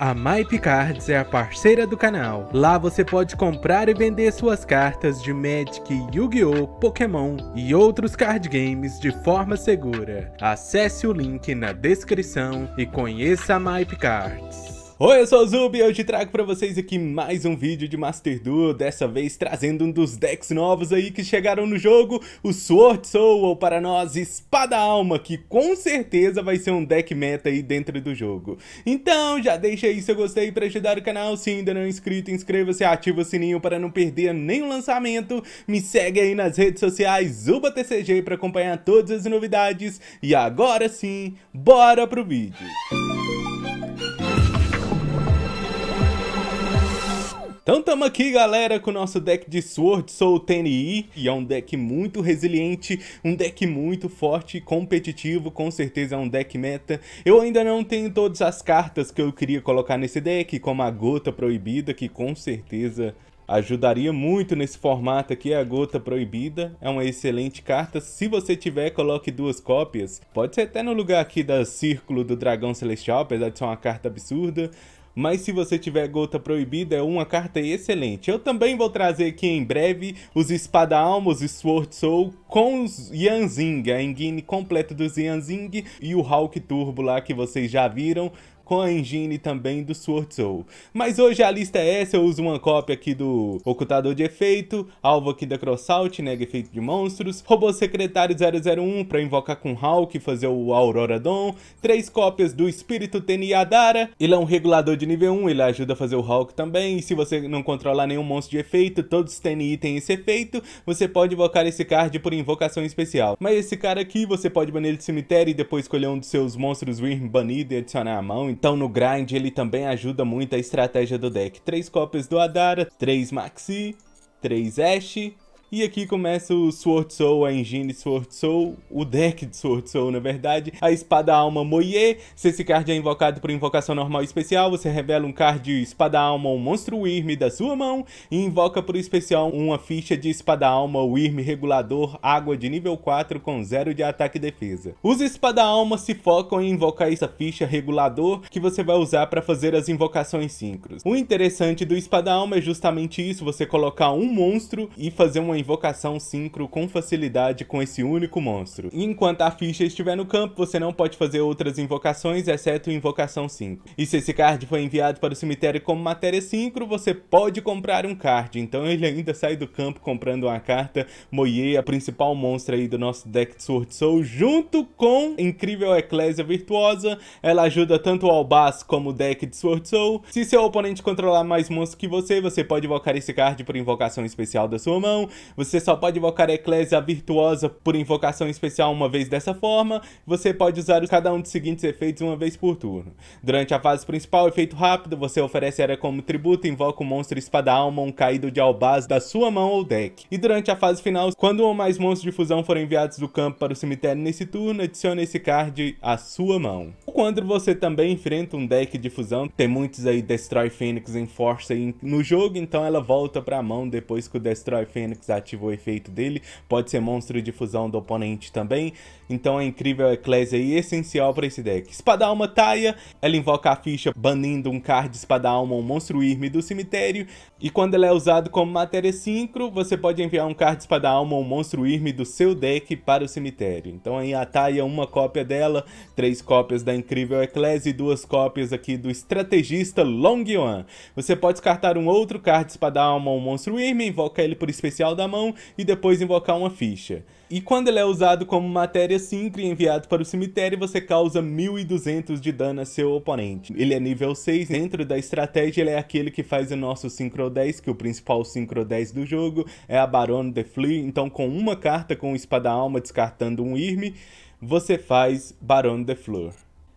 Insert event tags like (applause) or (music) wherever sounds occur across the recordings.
A MyPicards é a parceira do canal. Lá você pode comprar e vender suas cartas de Magic, Yu-Gi-Oh!, Pokémon e outros card games de forma segura. Acesse o link na descrição e conheça a MyPicards. Oi, eu sou o Zubi e hoje trago para vocês aqui mais um vídeo de Master Duel, dessa vez trazendo um dos decks novos aí que chegaram no jogo, o Sword Soul, ou para nós, Espada Alma, que com certeza vai ser um deck meta aí dentro do jogo. Então, já deixa aí seu gostei para ajudar o canal, se ainda não é inscrito, inscreva-se, ativa o sininho para não perder nenhum lançamento, me segue aí nas redes sociais, ZubaTCG para acompanhar todas as novidades, e agora sim, bora pro vídeo! Então tamo aqui, galera, com o nosso deck de Sword Soul TNI, e é um deck muito resiliente, um deck muito forte, e competitivo, com certeza é um deck meta. Eu ainda não tenho todas as cartas que eu queria colocar nesse deck, como a Gota Proibida, que com certeza ajudaria muito nesse formato aqui, a Gota Proibida. É uma excelente carta. Se você tiver, coloque duas cópias. Pode ser até no lugar aqui da Círculo do Dragão Celestial, apesar de ser uma carta absurda mas se você tiver gota proibida, é uma carta excelente. Eu também vou trazer aqui em breve os Espada Almos e Sword Soul com os Yanzing, a engine completa dos Yanzing e o Hulk Turbo lá que vocês já viram com a engine também do Sword Soul. Mas hoje a lista é essa, eu uso uma cópia aqui do Ocultador de Efeito, alvo aqui da Crossout, nega né, efeito de monstros, robô secretário 001 para invocar com Hulk e fazer o Aurora Dawn, três cópias do Espírito Teniadara, ele é um regulador de nível 1, ele ajuda a fazer o Hulk também, e se você não controlar nenhum monstro de efeito, todos os TNI têm esse efeito, você pode invocar esse card por invocação especial. Mas esse cara aqui, você pode banir ele cemitério e depois escolher um dos seus monstros Wyrm banido e adicionar a mão, então no grind ele também ajuda muito a estratégia do deck. Três cópias do Adara, três Maxi, três Ashe e aqui começa o Sword Soul, a engine Sword Soul, o deck de Sword Soul, na verdade, a espada alma Moye. Se esse card é invocado por invocação normal especial, você revela um card espada alma um monstro Wyrm da sua mão e invoca por especial uma ficha de espada alma Wyrm regulador água de nível 4 com 0 de ataque e defesa. Os espada alma se focam em invocar essa ficha regulador que você vai usar para fazer as invocações sincros. O interessante do espada alma é justamente isso, você colocar um monstro e fazer uma invocação sincro com facilidade com esse único monstro. Enquanto a ficha estiver no campo, você não pode fazer outras invocações, exceto invocação sincro. E se esse card foi enviado para o cemitério como matéria sincro, você pode comprar um card, então ele ainda sai do campo comprando uma carta Moie, a principal monstra aí do nosso deck de Sword Soul, junto com Incrível Eclésia Virtuosa, ela ajuda tanto o Albas como o deck de Sword Soul. Se seu oponente controlar mais monstros que você, você pode invocar esse card por invocação especial da sua mão, você só pode invocar a Eclésia Virtuosa por invocação especial uma vez dessa forma. Você pode usar cada um dos seguintes efeitos uma vez por turno. Durante a fase principal, efeito rápido, você oferece era como tributo, invoca um monstro espada-alma, um caído de albaz da sua mão ou deck. E durante a fase final, quando um ou mais monstros de fusão forem enviados do campo para o cemitério nesse turno, adicione esse card à sua mão. Quando você também enfrenta um deck de fusão, tem muitos aí Destroy Fênix em força no jogo, então ela volta para a mão depois que o Destroy Fênix ativa o efeito dele, pode ser monstro de fusão do oponente também. Então é incrível a Eclésia e essencial para esse deck. Espada Alma Taia, ela invoca a ficha banindo um card Espada Alma ou um monstro Irme do cemitério. E quando ela é usada como matéria sincro, você pode enviar um card Espada Alma ou um monstro Irme do seu deck para o cemitério. Então aí a Taia, uma cópia dela, três cópias da incrível Eclésia e duas cópias aqui do estrategista Long Yuan. Você pode descartar um outro card Espada Alma ou um monstro Irme, invoca ele por especial da mão e depois invocar uma ficha. E quando ele é usado como matéria sincre enviado para o cemitério, você causa 1200 de dano a seu oponente. Ele é nível 6, dentro da estratégia ele é aquele que faz o nosso Synchro 10, que é o principal Synchro 10 do jogo é a Barona de Flea, então com uma carta com Espada Alma descartando um Irme, você faz Barão de Fleur.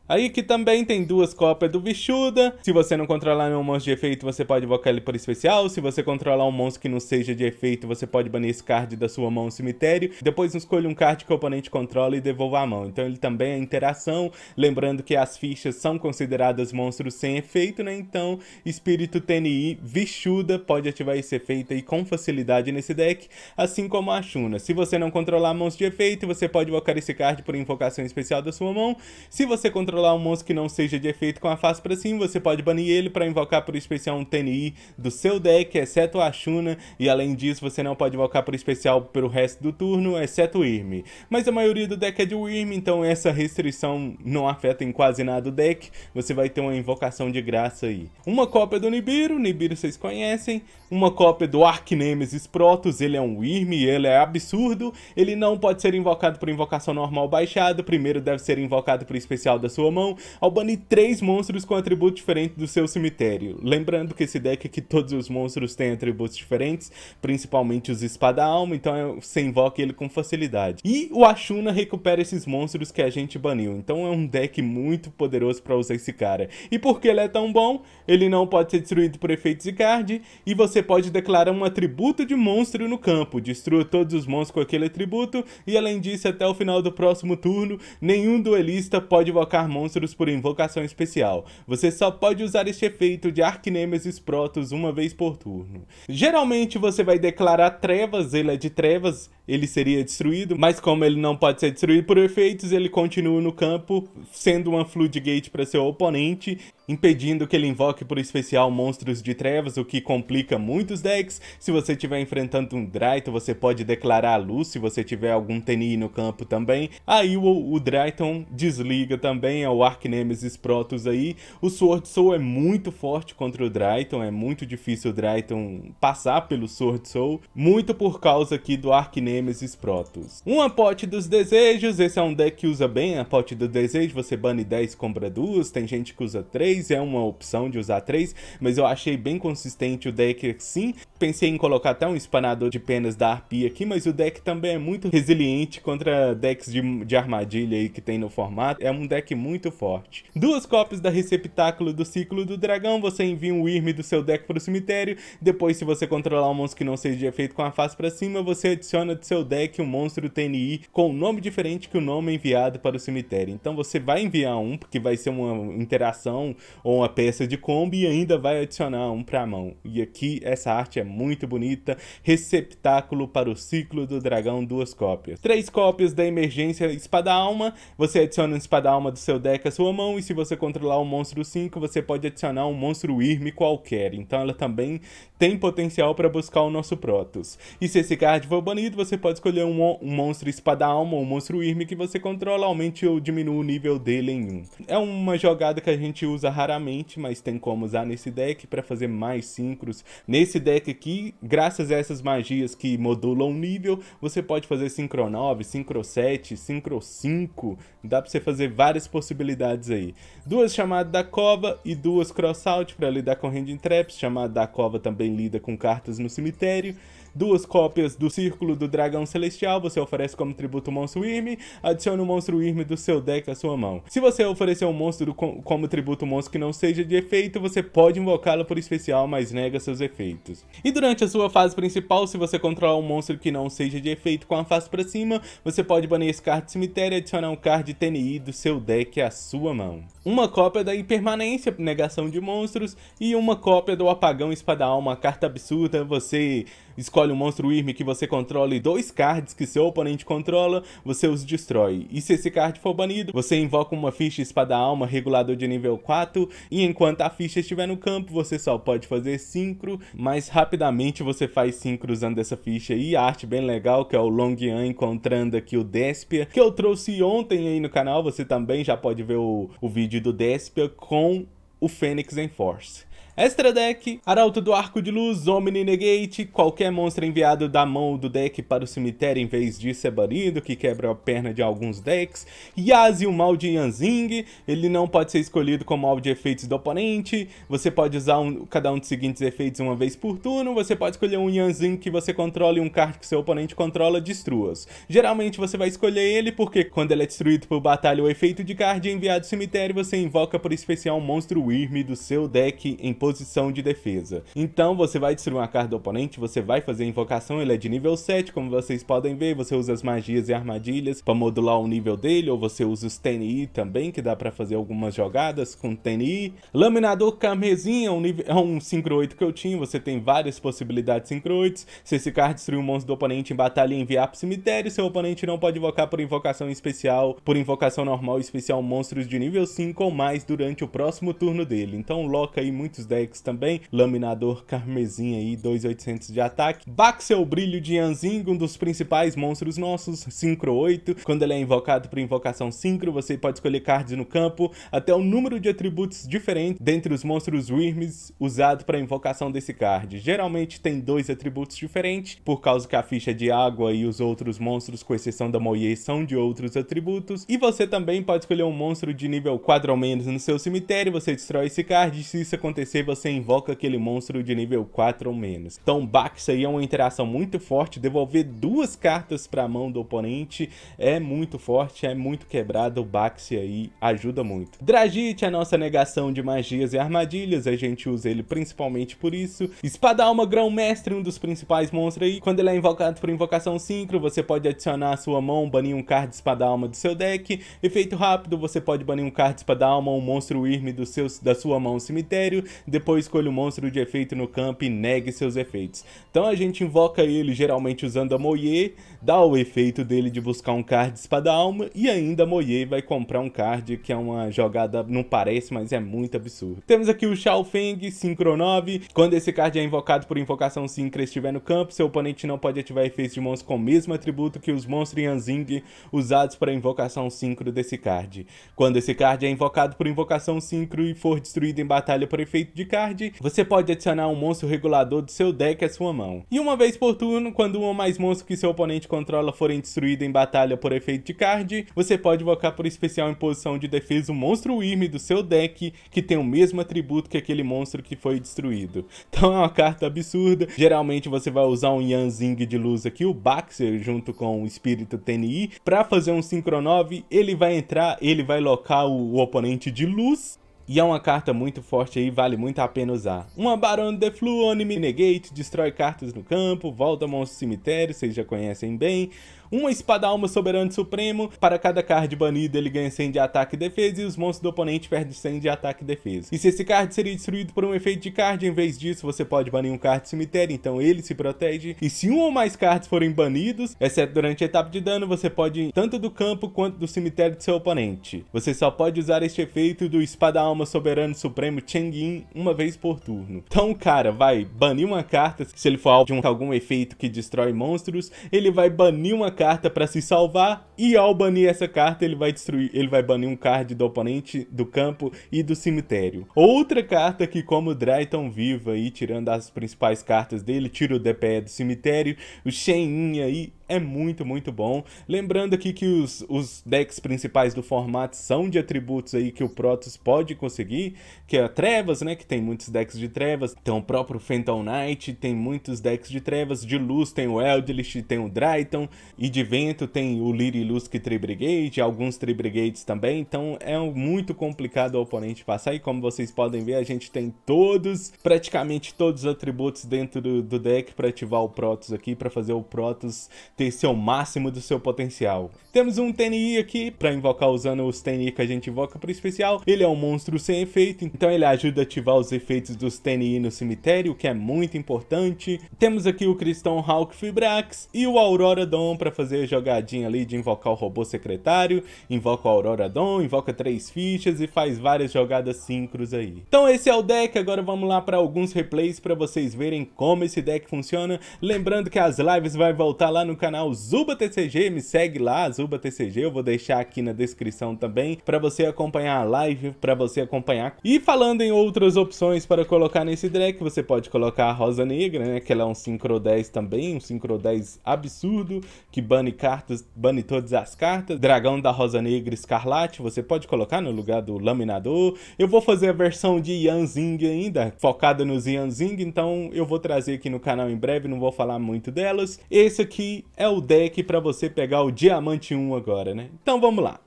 Aí que também tem duas cópias do Bichuda. Se você não controlar nenhum monstro de efeito, você pode invocar ele por especial. Se você controlar um monstro que não seja de efeito, você pode banir esse card da sua mão no cemitério. Depois escolha um card que o oponente controla e devolva a mão. Então ele também é interação. Lembrando que as fichas são consideradas monstros sem efeito, né? Então, Espírito TNI Vichuda pode ativar esse efeito aí com facilidade nesse deck, assim como a Shuna. Se você não controlar monstro de efeito, você pode invocar esse card por invocação especial da sua mão. Se você controlar controlar um monstro que não seja de efeito com a face para cima, você pode banir ele para invocar por especial um TNI do seu deck, exceto a Shuna, e além disso você não pode invocar por especial pelo resto do turno, exceto o Irme. Mas a maioria do deck é de Irme, então essa restrição não afeta em quase nada o deck, você vai ter uma invocação de graça aí. Uma cópia do Nibiru, Nibiru vocês conhecem, uma cópia do Arcnemesis Protoss, ele é um Irme, ele é absurdo, ele não pode ser invocado por invocação normal baixada, primeiro deve ser invocado por especial da sua sua mão ao banir três monstros com atributo diferente do seu cemitério. Lembrando que esse deck aqui é todos os monstros têm atributos diferentes, principalmente os espada-alma, então você invoca ele com facilidade. E o Ashuna recupera esses monstros que a gente baniu, então é um deck muito poderoso para usar esse cara. E porque ele é tão bom, ele não pode ser destruído por efeitos de card, e você pode declarar um atributo de monstro no campo, destrua todos os monstros com aquele atributo, e além disso, até o final do próximo turno, nenhum duelista pode invocar monstros por invocação especial. Você só pode usar este efeito de Arquinemesis Protos uma vez por turno. Geralmente você vai declarar Trevas, ele é de Trevas, ele seria destruído, mas como ele não pode ser destruído por efeitos, ele continua no campo, sendo uma Floodgate para seu oponente, impedindo que ele invoque por especial monstros de trevas, o que complica muitos decks. Se você estiver enfrentando um Drayton, você pode declarar a luz, se você tiver algum teni no campo também. Aí o, o Drayton desliga também, ao é o Nemesis Protoss aí. O Sword Soul é muito forte contra o Drayton, é muito difícil o Drayton passar pelo Sword Soul, muito por causa aqui do Nemesis Protoss. Uma pote dos desejos, esse é um deck que usa bem a pote do desejo, você bane 10 compra 2, tem gente que usa 3, é uma opção de usar 3, mas eu achei bem consistente o deck sim. Pensei em colocar até um espanador de penas da Arpia aqui, mas o deck também é muito resiliente contra decks de, de armadilha aí que tem no formato. É um deck muito muito forte. Duas cópias da Receptáculo do Ciclo do Dragão, você envia um irme do seu deck para o cemitério, depois se você controlar um monstro que não seja feito efeito com a face para cima, você adiciona do seu deck um monstro TNI com um nome diferente que o nome é enviado para o cemitério. Então você vai enviar um, porque vai ser uma interação ou uma peça de combo e ainda vai adicionar um para a mão. E aqui essa arte é muito bonita, Receptáculo para o Ciclo do Dragão, duas cópias. Três cópias da Emergência Espada Alma, você adiciona uma Espada Alma do seu deck à sua mão, e se você controlar um monstro 5, você pode adicionar um monstro Irme qualquer. Então ela também tem potencial para buscar o nosso Protoss. E se esse card for banido, você pode escolher um, um monstro Espada Alma ou um monstro Irme que você controla, aumente ou diminua o nível dele em 1. Um. É uma jogada que a gente usa raramente, mas tem como usar nesse deck para fazer mais sincros. Nesse deck aqui, graças a essas magias que modulam o nível, você pode fazer Sincro 9, Sincro 7, Sincro 5, dá para você fazer várias possibilidades possibilidades aí. Duas chamadas da cova e duas crossout para lidar com rending traps. Chamada da cova também lida com cartas no cemitério duas cópias do Círculo do Dragão Celestial, você oferece como tributo o Monstro Irme, adiciona o Monstro Irme do seu deck à sua mão. Se você oferecer um monstro como tributo um monstro que não seja de efeito, você pode invocá-lo por especial, mas nega seus efeitos. E durante a sua fase principal, se você controlar um monstro que não seja de efeito com a face para cima, você pode banir esse card do cemitério e adicionar um card de TNI do seu deck à sua mão. Uma cópia da Impermanência, Negação de Monstros, e uma cópia do Apagão Espada Alma, carta absurda, você Escolhe um monstro Irme que você controla e dois cards que seu oponente controla, você os destrói. E se esse card for banido, você invoca uma ficha Espada Alma regulador de nível 4 e enquanto a ficha estiver no campo, você só pode fazer sincro, mas rapidamente você faz sincro usando essa ficha e a arte bem legal que é o Longyan encontrando aqui o Despia, que eu trouxe ontem aí no canal, você também já pode ver o, o vídeo do Despia com o Fênix Enforce. Extra Deck, Arauto do Arco de Luz, Omni Negate, qualquer monstro enviado da mão do deck para o cemitério em vez disso é banido, que quebra a perna de alguns decks. Yazi, o mal de Yanzing, ele não pode ser escolhido como mal de efeitos do oponente, você pode usar um, cada um dos seguintes efeitos uma vez por turno, você pode escolher um Yanzing que você controla e um card que seu oponente controla, destrua-os. Geralmente você vai escolher ele porque quando ele é destruído por batalha o efeito de card enviado ao cemitério, você invoca por especial um monstro Wyrm do seu deck em posição de defesa. Então você vai destruir uma carta do oponente, você vai fazer a invocação, ele é de nível 7, como vocês podem ver, você usa as magias e armadilhas para modular o nível dele, ou você usa os TNI também, que dá para fazer algumas jogadas com TNI. Laminador Camezinha é um, nível, é um 5-8 que eu tinha, você tem várias possibilidades 5 8 Se esse card destruir um monstro do oponente em batalha e enviar o cemitério, seu oponente não pode invocar por invocação especial, por invocação normal especial monstros de nível 5 ou mais durante o próximo turno dele. Então loca aí muitos decks também. Laminador Carmesim aí, 2.800 de ataque. Baxel Brilho de Anzing, um dos principais monstros nossos, Sincro 8. Quando ele é invocado por invocação Sincro, você pode escolher cards no campo, até um número de atributos diferentes dentre os monstros Wyrms usado para invocação desse card. Geralmente tem dois atributos diferentes, por causa que a ficha de água e os outros monstros, com exceção da Moie, são de outros atributos. E você também pode escolher um monstro de nível 4 ou menos no seu cemitério, você destrói esse card, se isso acontecer, você invoca aquele monstro de nível 4 ou menos. Então, back, aí é uma interação muito forte. Devolver duas cartas para a mão do oponente é muito forte, é muito quebrado. O Baxi aí ajuda muito. Dragite é a nossa negação de magias e armadilhas. A gente usa ele principalmente por isso. Espada Alma Grão Mestre, um dos principais monstros aí. Quando ele é invocado por invocação sincro, você pode adicionar à sua mão, banir um card de Espada Alma do seu deck. Efeito rápido, você pode banir um card de Espada Alma, um monstro Irme do seu, da sua mão cemitério depois escolha um monstro de efeito no campo e negue seus efeitos. Então a gente invoca ele geralmente usando a Moye, dá o efeito dele de buscar um card espada alma e ainda a Moye vai comprar um card que é uma jogada, não parece, mas é muito absurdo. Temos aqui o Xiaofeng, Synchro 9. Quando esse card é invocado por invocação Synchro estiver no campo, seu oponente não pode ativar efeitos de monstros com o mesmo atributo que os monstros Yanzing usados para invocação Synchro desse card. Quando esse card é invocado por invocação Synchro e for destruído em batalha por efeito de card, você pode adicionar um monstro regulador do seu deck à sua mão. E uma vez por turno, quando um ou mais monstros que seu oponente controla forem destruídos em batalha por efeito de card, você pode invocar por especial em posição de defesa um monstro Irme do seu deck que tem o mesmo atributo que aquele monstro que foi destruído. Então é uma carta absurda. Geralmente você vai usar um Yanzing de luz aqui, o Baxter, junto com o Espírito TNI, para fazer um Sincro 9, ele vai entrar, ele vai locar o, o oponente de luz e é uma carta muito forte aí, vale muito a pena usar. Uma Baron de Flu, Negate, destrói cartas no campo, volta monstros cemitério, vocês já conhecem bem uma espada alma soberano supremo. Para cada card banido, ele ganha 100 de ataque e defesa e os monstros do oponente perdem 100 de ataque e defesa. E se esse card seria destruído por um efeito de card, em vez disso, você pode banir um card do cemitério, então ele se protege. E se um ou mais cards forem banidos, exceto durante a etapa de dano, você pode ir tanto do campo quanto do cemitério de seu oponente. Você só pode usar este efeito do espada alma soberano supremo Chang'in uma vez por turno. Então, cara, vai banir uma carta, se ele for alvo de algum efeito que destrói monstros, ele vai banir uma carta carta para se salvar, e ao banir essa carta, ele vai destruir, ele vai banir um card do oponente, do campo e do cemitério. Outra carta que, como o Drayton é viva aí, tirando as principais cartas dele, tira o DPE do cemitério, o Shein aí é muito, muito bom. Lembrando aqui que os, os decks principais do formato são de atributos aí que o Protoss pode conseguir, que é a Trevas, né, que tem muitos decks de Trevas, tem o próprio Phantom Knight, tem muitos decks de Trevas, de Luz tem o Eldritch, tem o Drayton, e de Vento tem o Liri Ilusky Tribrigade, alguns Tribrigades também, então é muito complicado o oponente passar e como vocês podem ver, a gente tem todos, praticamente todos os atributos dentro do, do deck para ativar o Protoss aqui, para fazer o Protoss ter seu máximo do seu potencial. Temos um TNI aqui, para invocar usando os TNI que a gente invoca para especial, ele é um monstro sem efeito, então ele ajuda a ativar os efeitos dos TNI no cemitério, que é muito importante. Temos aqui o Cristão Hawk Fibrax e o Aurora Dom para fazer a jogadinha ali de invocar invocar o robô secretário, invoca o Aurora Dom, invoca três fichas e faz várias jogadas síncros aí. Então esse é o deck, agora vamos lá para alguns replays para vocês verem como esse deck funciona. Lembrando que as lives vai voltar lá no canal Zuba TCG, me segue lá, Zuba TCG, eu vou deixar aqui na descrição também para você acompanhar a live, para você acompanhar. E falando em outras opções para colocar nesse deck, você pode colocar a Rosa Negra, né, que ela é um Synchro 10 também, um Synchro 10 absurdo, que bane cartas, bane todas as cartas. Dragão da Rosa Negra Escarlate, você pode colocar no lugar do Laminador. Eu vou fazer a versão de Yanzing ainda, focada nos Yanzing, então eu vou trazer aqui no canal em breve, não vou falar muito delas. Esse aqui é o deck para você pegar o Diamante 1 agora, né? Então vamos lá.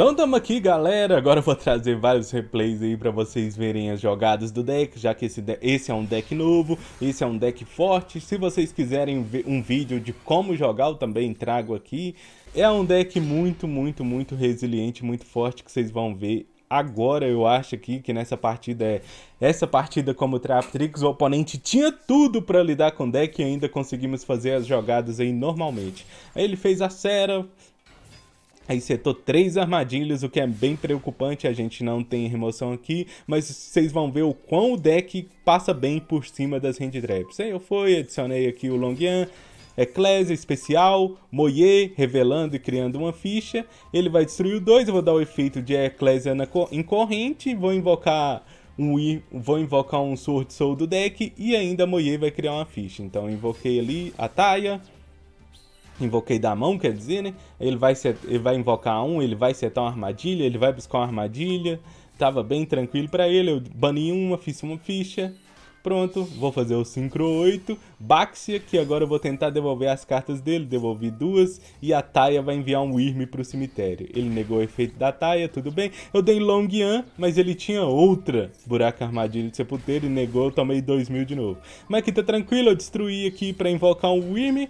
Então tamo aqui, galera. Agora eu vou trazer vários replays aí para vocês verem as jogadas do deck, já que esse, de... esse é um deck novo, esse é um deck forte. Se vocês quiserem ver um vídeo de como jogar, eu também trago aqui. É um deck muito, muito, muito resiliente, muito forte, que vocês vão ver agora eu acho aqui que nessa partida é essa partida como Traptrix o oponente tinha tudo para lidar com o deck e ainda conseguimos fazer as jogadas aí normalmente. Aí ele fez a Sera, Aí setou três armadilhas, o que é bem preocupante, a gente não tem remoção aqui, mas vocês vão ver o quão o deck passa bem por cima das hand traps. Aí eu fui, adicionei aqui o Longyan, Eclésia, especial, Moyer, revelando e criando uma ficha. Ele vai destruir o 2, eu vou dar o efeito de Eclésia na em corrente, vou invocar um vou invocar um Sword Soul do deck e ainda Moyer vai criar uma ficha. Então invoquei ali a Taia, invoquei da mão, quer dizer, né? Ele vai, set... ele vai invocar um, ele vai setar uma armadilha, ele vai buscar uma armadilha. Tava bem tranquilo para ele, eu bani uma, fiz uma ficha. Pronto, vou fazer o Sincro 8, Baxia, que agora eu vou tentar devolver as cartas dele, devolvi duas, e a Taia vai enviar um Irme pro cemitério. Ele negou o efeito da Taia, tudo bem. Eu dei Longian, mas ele tinha outra buraco armadilha de sepulteiro e negou, eu tomei 2 mil de novo. Mas aqui tá tranquilo, eu destruí aqui para invocar um Irme,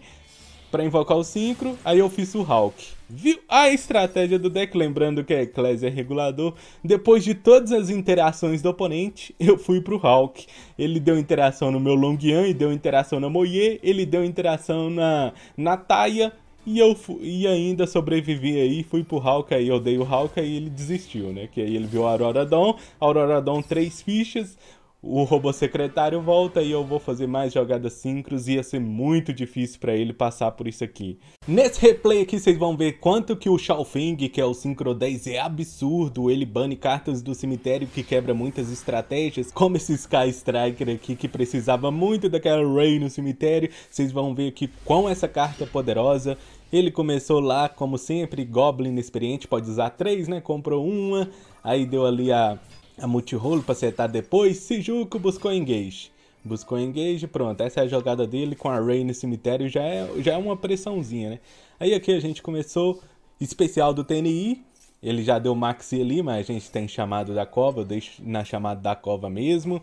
para invocar o Sincro, aí eu fiz o Hulk. Viu a estratégia do deck? Lembrando que a Eclésia é regulador. Depois de todas as interações do oponente, eu fui pro Hulk. Ele deu interação no meu Longian e deu interação na Moye, ele deu interação na Natalia. E eu e ainda sobrevivi aí, fui pro Hulk aí, eu dei o Hulk e ele desistiu, né? Que aí ele viu a Aurora Dawn, Aurora Dawn três fichas, o robô secretário volta e eu vou fazer mais jogadas síncros. Ia ser muito difícil para ele passar por isso aqui. Nesse replay aqui vocês vão ver quanto que o Shaofeng, que é o Synchro 10, é absurdo. Ele bane cartas do cemitério que quebra muitas estratégias, como esse Sky Striker aqui que precisava muito daquela Ray no cemitério. Vocês vão ver aqui quão essa carta é poderosa. Ele começou lá, como sempre, Goblin experiente, pode usar três, né? Comprou uma, aí deu ali a a multirolo para acertar depois. Sijuco buscou engage. Buscou engage, pronto. Essa é a jogada dele com a rain no cemitério. Já é, já é uma pressãozinha, né? Aí aqui a gente começou especial do TNI. Ele já deu maxi ali, mas a gente tem chamado da cova. Eu deixo na chamada da cova mesmo.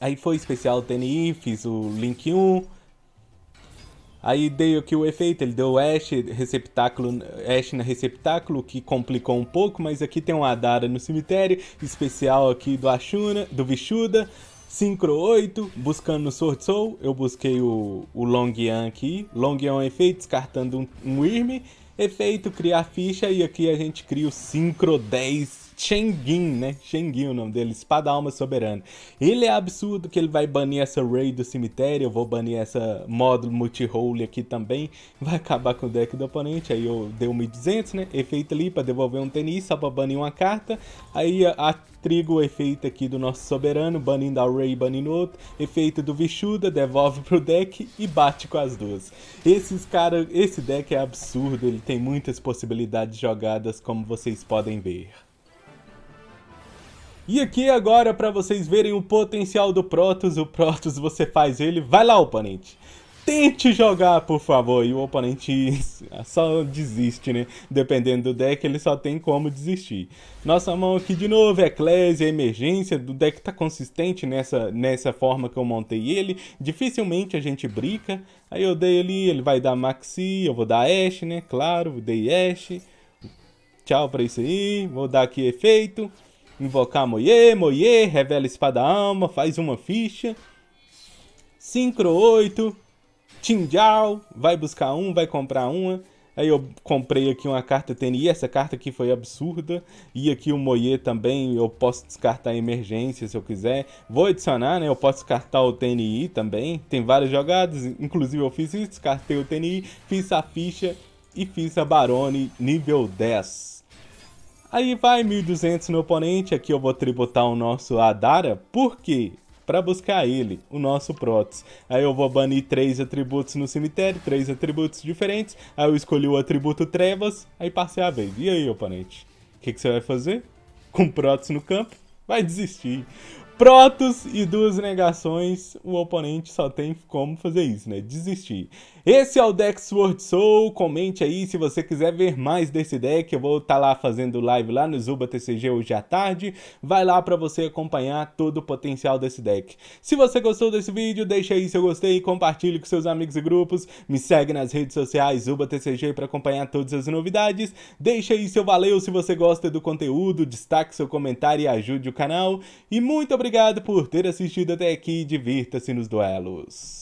Aí foi especial do TNI, fiz o Link 1. Aí deu aqui o efeito, ele deu Ash, receptáculo, Ash na receptáculo, que complicou um pouco, mas aqui tem um Adara no cemitério, especial aqui do Ashuna, do Vishuda, Synchro 8, buscando no Sword Soul, eu busquei o, o Longyan aqui, Longyan é um efeito, descartando um, um Irme, Efeito, criar ficha e aqui a gente cria o Synchro 10 Chengin, né? Chengin é o nome dele, Espada Alma Soberana. Ele é absurdo que ele vai banir essa raid do cemitério, eu vou banir essa módulo multi-role aqui também, vai acabar com o deck do oponente, aí eu dei 1.200, né? Efeito ali pra devolver um tênis, só pra banir uma carta, aí a Trigo, efeito aqui do nosso soberano, banindo a Ray, banindo outro. Efeito do Vishuda, devolve pro deck e bate com as duas. Esses cara, esse deck é absurdo, ele tem muitas possibilidades jogadas, como vocês podem ver. E aqui agora para vocês verem o potencial do Protoss, o Protoss você faz ele, vai lá oponente tente jogar, por favor. E o oponente (laughs) só desiste, né? Dependendo do deck, ele só tem como desistir. Nossa mão aqui de novo, é Eclésia, é Emergência. O deck tá consistente nessa, nessa forma que eu montei ele. Dificilmente a gente brica. Aí eu dei ali, ele vai dar Maxi, eu vou dar Ashe, né? Claro, dei Ashe. Tchau pra isso aí. Vou dar aqui efeito. Invocar Moye, Moye, revela espada alma, faz uma ficha. Sincro 8, Tindial, vai buscar um, vai comprar uma. Aí eu comprei aqui uma carta TNI, essa carta aqui foi absurda. E aqui o Moie também, eu posso descartar emergência se eu quiser. Vou adicionar, né? Eu posso descartar o TNI também. Tem várias jogadas, inclusive eu fiz isso, descartei o TNI, fiz a ficha e fiz a Barone nível 10. Aí vai 1200 no oponente, aqui eu vou tributar o nosso Adara, Por quê? para buscar ele, o nosso Protoss. Aí eu vou banir três atributos no cemitério, três atributos diferentes. Aí eu escolhi o atributo Trevas, aí passei a vez. E aí, oponente? O que, que você vai fazer? Com o Protoss no campo? Vai desistir. Protos e duas negações, o oponente só tem como fazer isso, né? Desistir. Esse é o deck Sword Soul, comente aí se você quiser ver mais desse deck, eu vou estar tá lá fazendo live lá no Zuba TCG hoje à tarde, vai lá para você acompanhar todo o potencial desse deck. Se você gostou desse vídeo, deixa aí seu gostei, compartilhe com seus amigos e grupos, me segue nas redes sociais Zuba TCG para acompanhar todas as novidades, deixa aí seu valeu se você gosta do conteúdo, destaque seu comentário e ajude o canal, e muito obrigado Obrigado por ter assistido até aqui divirta-se nos duelos.